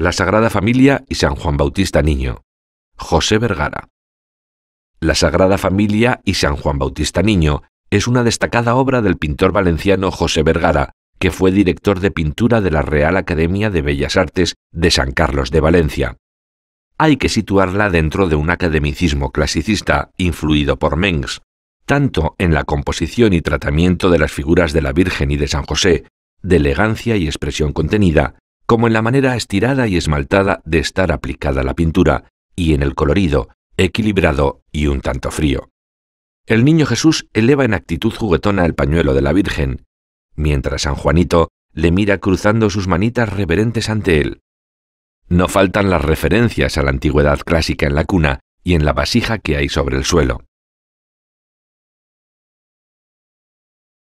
La Sagrada Familia y San Juan Bautista Niño. José Vergara. La Sagrada Familia y San Juan Bautista Niño es una destacada obra del pintor valenciano José Vergara, que fue director de pintura de la Real Academia de Bellas Artes de San Carlos de Valencia. Hay que situarla dentro de un academicismo clasicista influido por Mengs, tanto en la composición y tratamiento de las figuras de la Virgen y de San José, de elegancia y expresión contenida, como en la manera estirada y esmaltada de estar aplicada la pintura, y en el colorido, equilibrado y un tanto frío. El niño Jesús eleva en actitud juguetona el pañuelo de la Virgen, mientras San Juanito le mira cruzando sus manitas reverentes ante él. No faltan las referencias a la antigüedad clásica en la cuna y en la vasija que hay sobre el suelo.